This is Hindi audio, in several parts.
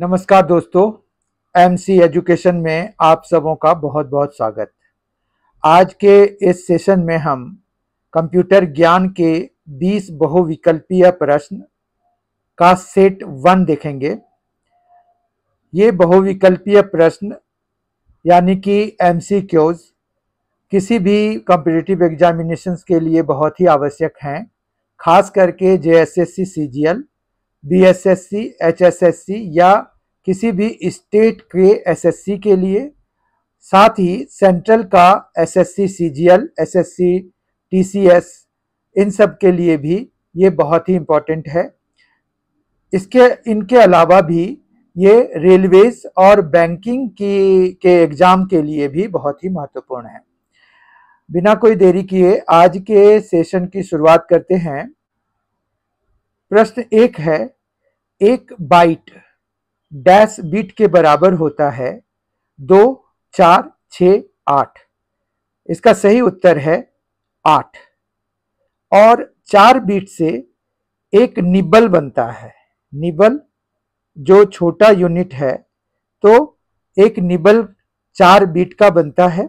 नमस्कार दोस्तों एमसी एजुकेशन में आप सबों का बहुत बहुत स्वागत आज के इस सेशन में हम कंप्यूटर ज्ञान के 20 बहुविकल्पीय प्रश्न का सेट वन देखेंगे ये बहुविकल्पीय प्रश्न यानी कि एम किसी भी कॉम्पिटिटिव एग्जामिनेशन के लिए बहुत ही आवश्यक हैं खास करके J S S C C G L BSSC, HSSC या किसी भी स्टेट के एसएससी के लिए साथ ही सेंट्रल का एसएससी सीजीएल, एसएससी टीसीएस इन सब के लिए भी ये बहुत ही इम्पोर्टेंट है इसके इनके अलावा भी ये रेलवेज और बैंकिंग की के एग्ज़ाम के लिए भी बहुत ही महत्वपूर्ण है बिना कोई देरी किए आज के सेशन की शुरुआत करते हैं प्रश्न एक है एक बाइट डैश बीट के बराबर होता है दो चार छ आठ इसका सही उत्तर है आठ और चार बीट से एक निबल बनता है निबल जो छोटा यूनिट है तो एक निबल चार बीट का बनता है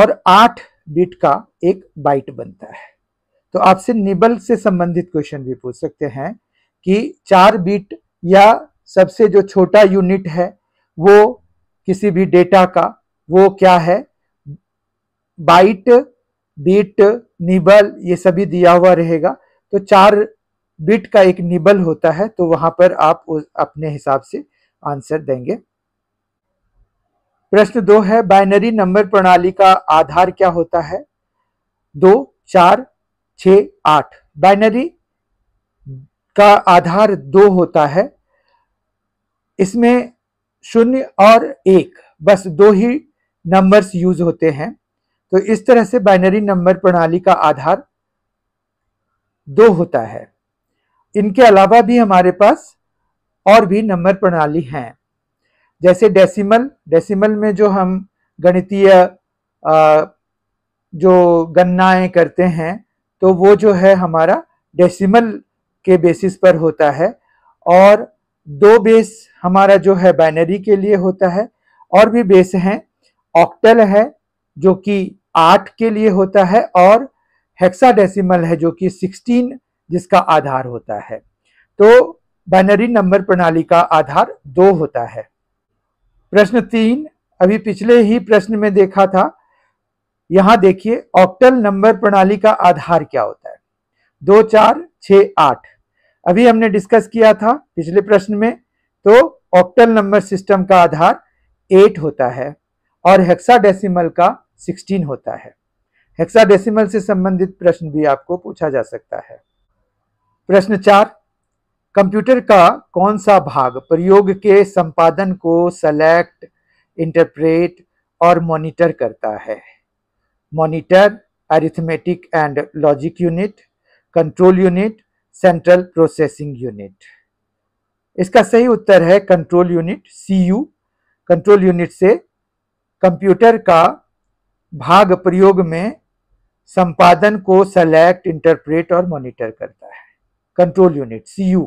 और आठ बीट का एक बाइट बनता है तो आपसे निबल से संबंधित क्वेश्चन भी पूछ सकते हैं कि चार बिट या सबसे जो छोटा यूनिट है वो किसी भी डेटा का वो क्या है बाइट बिट निबल ये सभी दिया हुआ रहेगा तो चार बिट का एक निबल होता है तो वहां पर आप अपने हिसाब से आंसर देंगे प्रश्न दो है बाइनरी नंबर प्रणाली का आधार क्या होता है दो चार छ आठ बाइनरी का आधार दो होता है इसमें शून्य और एक बस दो ही नंबर्स यूज होते हैं तो इस तरह से बाइनरी नंबर प्रणाली का आधार दो होता है इनके अलावा भी हमारे पास और भी नंबर प्रणाली हैं जैसे डेसिमल डेसिमल में जो हम गणितीय जो गणनाएं करते हैं तो वो जो है हमारा डेसिमल के बेसिस पर होता है और दो बेस हमारा जो है बाइनरी के लिए होता है और भी बेस हैं ऑक्टल है जो कि आठ के लिए होता है और हेक्साडेसिमल है जो कि सिक्सटीन जिसका आधार होता है तो बाइनरी नंबर प्रणाली का आधार दो होता है प्रश्न तीन अभी पिछले ही प्रश्न में देखा था यहां देखिए ऑक्टल नंबर प्रणाली का आधार क्या होता है दो चार छ आठ अभी हमने डिस्कस किया था पिछले प्रश्न में तो ऑक्टल नंबर सिस्टम का आधार एट होता है और हेक्साडेसिमल का सिक्सटीन होता है हेक्साडेसिमल से संबंधित प्रश्न भी आपको पूछा जा सकता है प्रश्न चार कंप्यूटर का कौन सा भाग प्रयोग के संपादन को सेलेक्ट इंटरप्रेट और मॉनिटर करता है monitor arithmetic and logic unit control unit central processing unit इसका सही उत्तर है control unit C U control unit से कंप्यूटर का भाग प्रयोग में संपादन को सेलेक्ट इंटरप्रेट और मॉनिटर करता है कंट्रोल यूनिट सी यू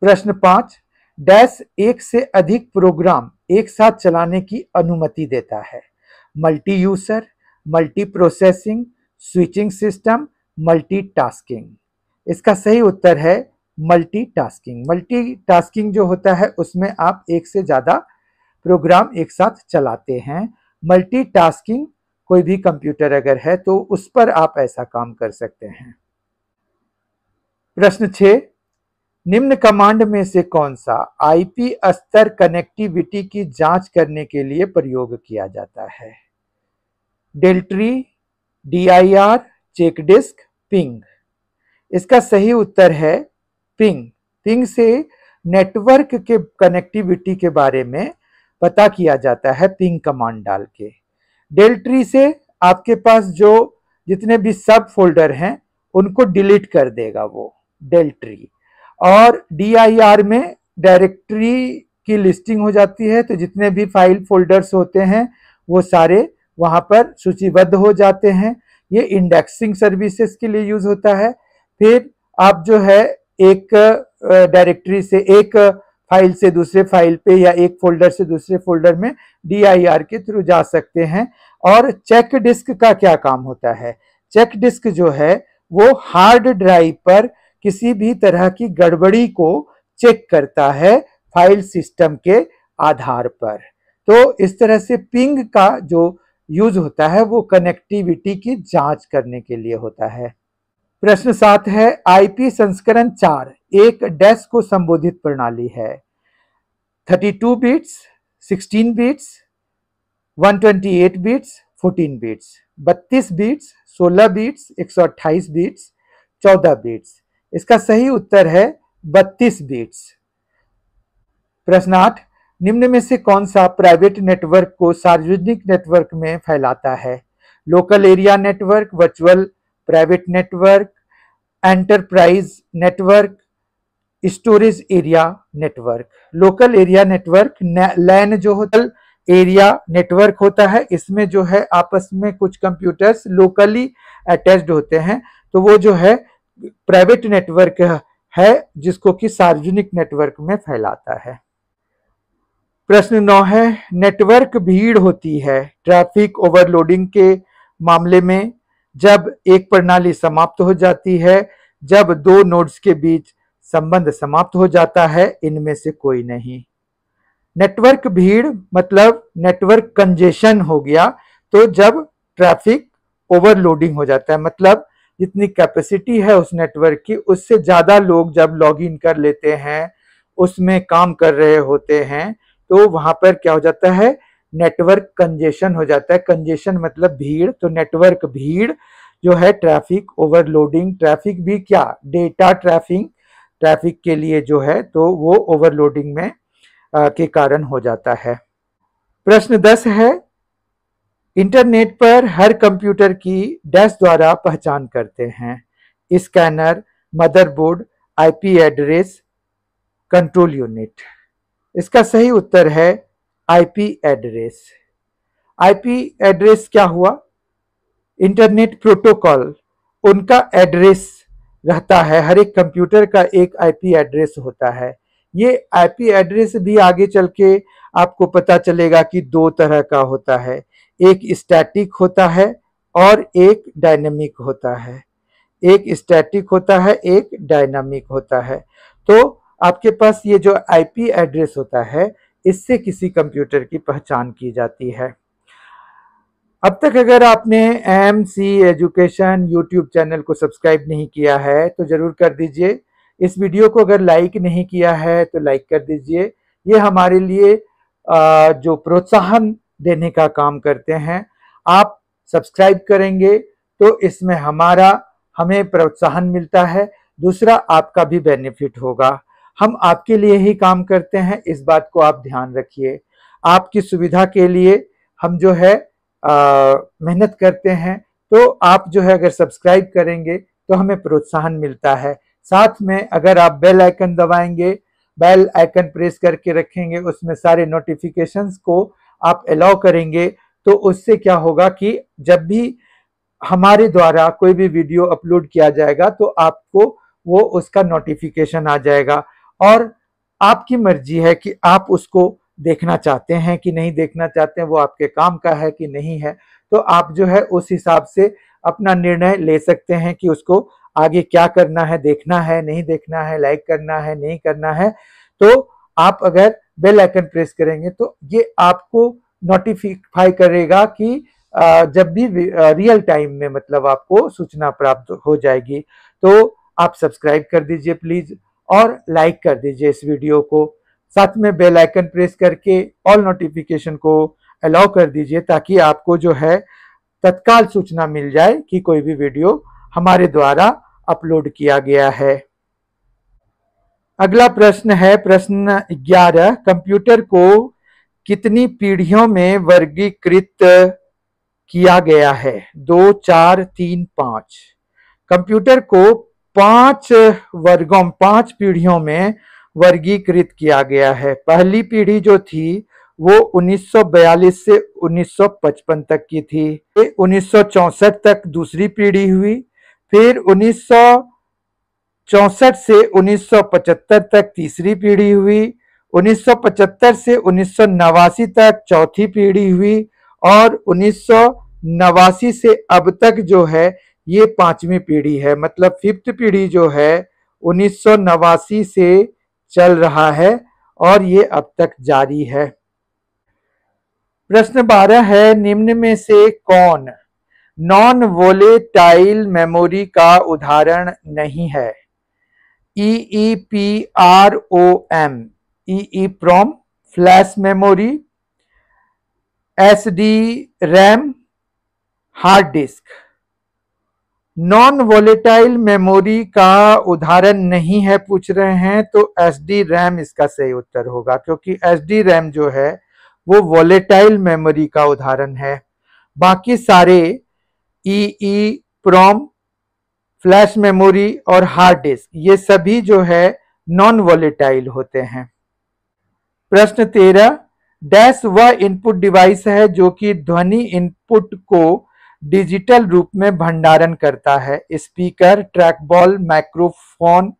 प्रश्न पांच डैश एक से अधिक प्रोग्राम एक साथ चलाने की अनुमति देता है multi user multi processing switching system multitasking इसका सही उत्तर है मल्टीटास्किंग मल्टीटास्किंग जो होता है उसमें आप एक से ज़्यादा प्रोग्राम एक साथ चलाते हैं मल्टीटास्किंग कोई भी कंप्यूटर अगर है तो उस पर आप ऐसा काम कर सकते हैं प्रश्न छे निम्न कमांड में से कौन सा आईपी स्तर कनेक्टिविटी की जांच करने के लिए प्रयोग किया जाता है deltree DIR check disk ping इसका सही उत्तर है पिंग पिंग से नेटवर्क के कनेक्टिविटी के बारे में पता किया जाता है पिंग कमांड डाल के डेल्ट्री से आपके पास जो जितने भी सब फोल्डर हैं उनको डिलीट कर देगा वो डेल्ट्री और डी में डायरेक्टरी की लिस्टिंग हो जाती है तो जितने भी फाइल फोल्डर्स होते हैं वो सारे वहाँ पर सूचीबद्ध हो जाते हैं ये इंडेक्सिंग सर्विसेज के लिए यूज होता है फिर आप जो है एक डायरेक्टरी से एक फाइल से दूसरे फाइल पे या एक फोल्डर से दूसरे फोल्डर में डी के थ्रू जा सकते हैं और चेक डिस्क का क्या काम होता है चेक डिस्क जो है वो हार्ड ड्राइव पर किसी भी तरह की गड़बड़ी को चेक करता है फाइल सिस्टम के आधार पर तो इस तरह से पिंग का जो यूज होता है वो कनेक्टिविटी की जांच करने के लिए होता है प्रश्न सात है आईपी संस्करण चार एक डेस्क को संबोधित प्रणाली है 32 bits 16 bits 128 bits 14 bits 32 bits 16 bits 128 bits 14 bits इसका सही उत्तर है 32 बिट्स प्रश्न आठ निम्न में से कौन सा प्राइवेट नेटवर्क को सार्वजनिक नेटवर्क में फैलाता है local area network virtual private network enterprise network storage area network local area network LAN जो होता एरिया नेटवर्क होता है इसमें जो है आपस में कुछ कंप्यूटर्स लोकली अटैच्ड होते हैं तो वो जो है प्राइवेट नेटवर्क है जिसको कि सार्वजनिक नेटवर्क में फैलाता है प्रश्न नौ है नेटवर्क भीड़ होती है ट्रैफिक ओवरलोडिंग के मामले में जब एक प्रणाली समाप्त हो जाती है जब दो नोड्स के बीच संबंध समाप्त हो जाता है इनमें से कोई नहीं नेटवर्क भीड़ मतलब नेटवर्क कंजेशन हो गया तो जब ट्रैफिक ओवरलोडिंग हो जाता है मतलब जितनी कैपेसिटी है उस नेटवर्क की उससे ज़्यादा लोग जब लॉग इन कर लेते हैं उसमें काम कर रहे होते हैं तो वहां पर क्या हो जाता है नेटवर्क कंजेशन हो जाता है कंजेशन मतलब भीड़ तो नेटवर्क भीड़ जो है ट्रैफिक ओवरलोडिंग ट्रैफिक भी क्या डेटा ट्रैफिक ट्रैफिक के लिए जो है तो वो ओवरलोडिंग में आ, के कारण हो जाता है प्रश्न दस है इंटरनेट पर हर कंप्यूटर की डैश द्वारा पहचान करते हैं scanner motherboard IP address control unit इसका सही उत्तर है आईपी एड्रेस आईपी एड्रेस क्या हुआ इंटरनेट प्रोटोकॉल उनका एड्रेस रहता है हर एक कंप्यूटर का एक आईपी एड्रेस होता है ये आईपी एड्रेस भी आगे चल के आपको पता चलेगा कि दो तरह का होता है एक स्टैटिक होता है और एक डायनेमिक होता है एक स्टैटिक होता है एक डायनामिक होता है तो आपके पास ये जो आईपी एड्रेस होता है इससे किसी कंप्यूटर की पहचान की जाती है अब तक अगर आपने M C education YouTube channel को सब्सक्राइब नहीं किया है तो ज़रूर कर दीजिए इस वीडियो को अगर लाइक नहीं किया है तो लाइक कर दीजिए ये हमारे लिए जो प्रोत्साहन देने का काम करते हैं आप सब्सक्राइब करेंगे तो इसमें हमारा हमें प्रोत्साहन मिलता है दूसरा आपका भी बेनिफिट होगा हम आपके लिए ही काम करते हैं इस बात को आप ध्यान रखिए आपकी सुविधा के लिए हम जो है मेहनत करते हैं तो आप जो है अगर सब्सक्राइब करेंगे तो हमें प्रोत्साहन मिलता है साथ में अगर आप बेल आइकन दबाएंगे बेल आइकन प्रेस करके रखेंगे उसमें सारे नोटिफिकेशंस को आप अलाउ करेंगे तो उससे क्या होगा कि जब भी हमारे द्वारा कोई भी वीडियो अपलोड किया जाएगा तो आपको वो उसका नोटिफिकेशन आ जाएगा और आपकी मर्जी है कि आप उसको देखना चाहते हैं कि नहीं देखना चाहते हैं वो आपके काम का है कि नहीं है तो आप जो है उस हिसाब से अपना निर्णय ले सकते हैं कि उसको आगे क्या करना है देखना है नहीं देखना है लाइक करना है नहीं करना है तो आप अगर बेल आइकन प्रेस करेंगे तो ये आपको नोटिफिकाई करेगा कि जब भी रियल टाइम में मतलब आपको सूचना प्राप्त हो जाएगी तो आप सब्सक्राइब कर दीजिए प्लीज़ और लाइक कर दीजिए इस वीडियो को साथ में बेल आइकन प्रेस करके ऑल नोटिफिकेशन को अलाउ कर दीजिए ताकि आपको जो है तत्काल सूचना मिल जाए कि कोई भी वीडियो हमारे द्वारा अपलोड किया गया है अगला प्रश्न है प्रश्न 11 कंप्यूटर को कितनी पीढ़ियों में वर्गीकृत किया गया है दो चार तीन पाँच कंप्यूटर को पांच वर्गों पांच पीढ़ियों में वर्गीकृत किया गया है पहली पीढ़ी जो थी वो 1942 से 1955 तक की थी फिर 1964 तक दूसरी पीढ़ी हुई फिर चौसठ से 1975 तक तीसरी पीढ़ी हुई 1975 से उन्नीस तक चौथी पीढ़ी हुई और उन्नीस से अब तक जो है ये पांचवी पीढ़ी है मतलब फिफ्थ पीढ़ी जो है उन्नीस से चल रहा है और ये अब तक जारी है प्रश्न बारह है निम्न में से कौन नॉन वोलेटाइल मेमोरी का उदाहरण नहीं है E E P R O M E E PROM flash memory S D RAM hard disk non volatile memory का उदाहरण नहीं है पूछ रहे हैं तो एस डी रैम इसका सही उत्तर होगा क्योंकि एस डी रैम जो है वो वोलेटाइल मेमोरी का उदाहरण है बाकी सारे E E PROM flash memory और हार्ड डिस्क ये सभी जो है नॉन वोलेटाइल होते हैं प्रश्न तेरह डैश वह इनपुट डिवाइस है जो कि ध्वनि इनपुट को डिजिटल रूप में भंडारण करता है speaker trackball microphone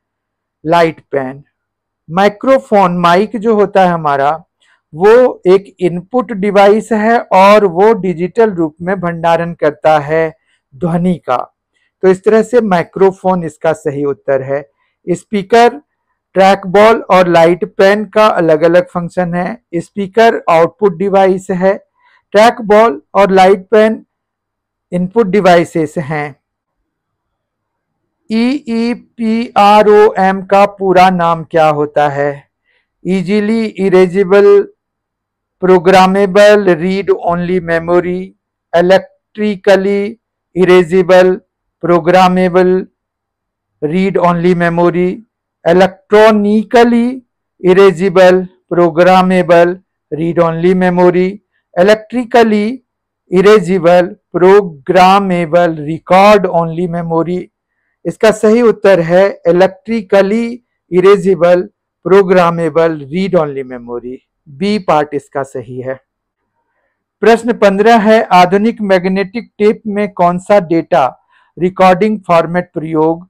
light pen microphone mic जो होता है हमारा वो एक इनपुट डिवाइस है और वो डिजिटल रूप में भंडारण करता है ध्वनि का तो इस तरह से माइक्रोफोन इसका सही उत्तर है स्पीकर ट्रैकबॉल और लाइट पेन का अलग अलग फंक्शन है स्पीकर आउटपुट डिवाइस है ट्रैक बॉल और लाइट पेन इनपुट डिवाइसेस हैं E P R O M का पूरा नाम क्या होता है easily erasable programmable read only memory electrically erasable programmable read only memory electronically erasable programmable read only memory electrically erasable programmable record only memory इसका सही उत्तर है electrically erasable programmable read only memory B part इसका सही है प्रश्न पंद्रह है आधुनिक मैग्नेटिक टेप में कौन सा डेटा रिकॉर्डिंग फॉर्मेट प्रयोग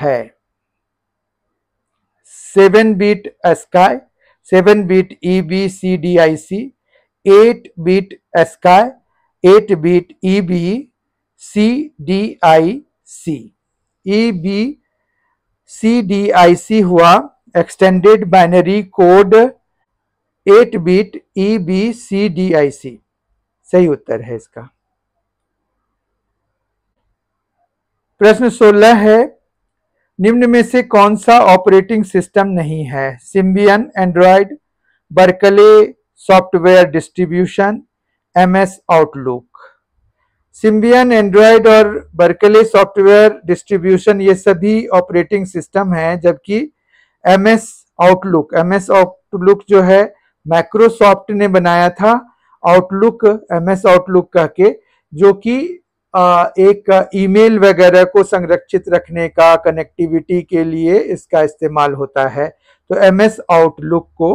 है seven bit ASCII seven bit E B C D I C eight eight bit bit E B C D I C E B C D I C हुआ extended binary code eight bit E B C D I C सही उत्तर है इसका प्रश्न 16 है निम्न में से कौन सा ऑपरेटिंग सिस्टम नहीं है Symbian Android Berkeley software distribution MS Outlook Symbian Android और बर्कले सॉफ्टवेयर डिस्ट्रीब्यूशन ये सभी ऑपरेटिंग सिस्टम हैं जबकि एमएस आउटलुक एमएस आउटलुक जो है माइक्रोसॉफ्ट ने बनाया था आउटलुक एमएस आउटलुक कह के जो कि एक ईमेल वगैरह को संरक्षित रखने का कनेक्टिविटी के लिए इसका इस्तेमाल होता है तो एमएस आउटलुक को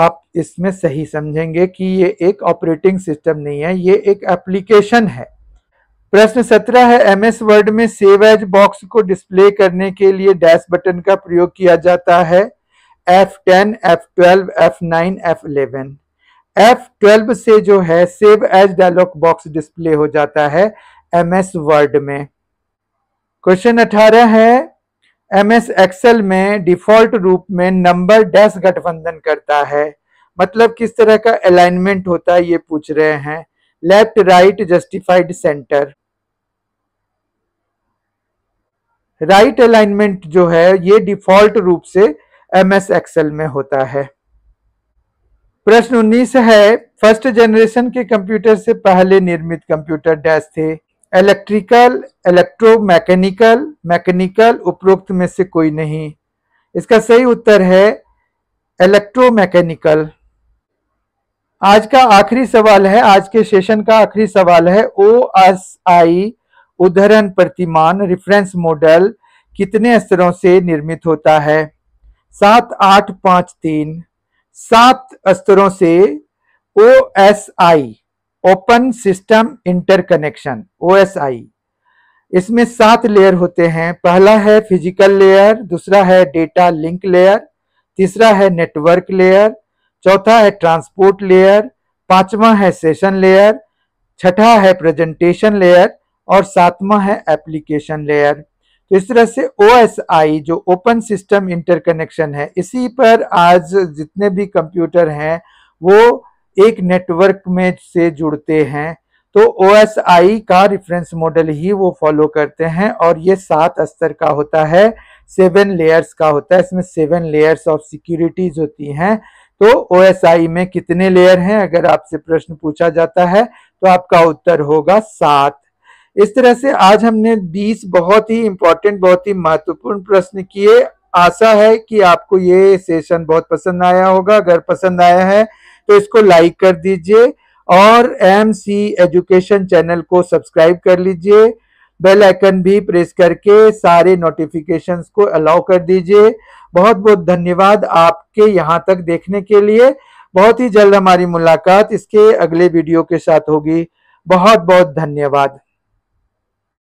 आप इसमें सही समझेंगे कि ये एक ऑपरेटिंग सिस्टम नहीं है ये एक एप्लीकेशन है प्रश्न सत्रह है एम एस वर्ड में सेव एज बॉक्स को डिस्प्ले करने के लिए डैश बटन का प्रयोग किया जाता है F ten F twelve F nine F eleven F twelve से जो है save as dialogue box display हो जाता है एम एस वर्ड में क्वेश्चन अठारह है एम एस एक्सेल में डिफॉल्ट रूप में नंबर डैश गठबंधन करता है मतलब किस तरह का अलाइनमेंट होता है ये पूछ रहे हैं left right justified centre right alignment जो है ये डिफॉल्ट रूप से एम एस एक्सेल में होता है प्रश्न उन्नीस है फर्स्ट जनरेशन के कंप्यूटर से पहले निर्मित कंप्यूटर डैश थे इलेक्ट्रिकल इलेक्ट्रो मैकेनिकल मैकेनिकल उपरोक्त में से कोई नहीं इसका सही उत्तर है इलेक्ट्रो मैकेनिकल आज का आखिरी सवाल है आज के सेशन का आखिरी सवाल है ओ एस आई उदाहरण प्रतिमान रिफरेंस मॉडल कितने स्तरों से निर्मित होता है सात आठ पाँच तीन सात स्तरों से O S I open system interconnection I इसमें सात लेयर होते हैं पहला है फिजिकल लेयर दूसरा है डेटा लिंक लेयर तीसरा है नेटवर्क लेयर चौथा है ट्रांसपोर्ट लेयर पांचवा है सेशन लेयर छठा है प्रेजेंटेशन लेयर और सातवा है एप्लीकेशन लेयर तो इस तरह से ओ जो ओपन सिस्टम इंटरकनेक्शन है इसी पर आज जितने भी कंप्यूटर हैं वो एक नेटवर्क में से जुड़ते हैं तो ओ का रिफरेंस मॉडल ही वो फॉलो करते हैं और ये सात स्तर का होता है सेवन लेयर्स का होता है इसमें सेवन लेयर्स ऑफ सिक्योरिटीज होती हैं तो ओ में कितने लेयर हैं अगर आपसे प्रश्न पूछा जाता है तो आपका उत्तर होगा सात इस तरह से आज हमने 20 बहुत ही इंपॉर्टेंट बहुत ही महत्वपूर्ण प्रश्न किए आशा है कि आपको ये सेशन बहुत पसंद आया होगा अगर पसंद आया है तो इसको लाइक कर दीजिए और एम सी एजुकेशन चैनल को सब्सक्राइब कर लीजिए बेल आइकन भी प्रेस करके सारे नोटिफिकेशंस को अलाउ कर दीजिए बहुत बहुत धन्यवाद आपके यहाँ तक देखने के लिए बहुत ही जल्द हमारी मुलाकात इसके अगले वीडियो के साथ होगी बहुत बहुत धन्यवाद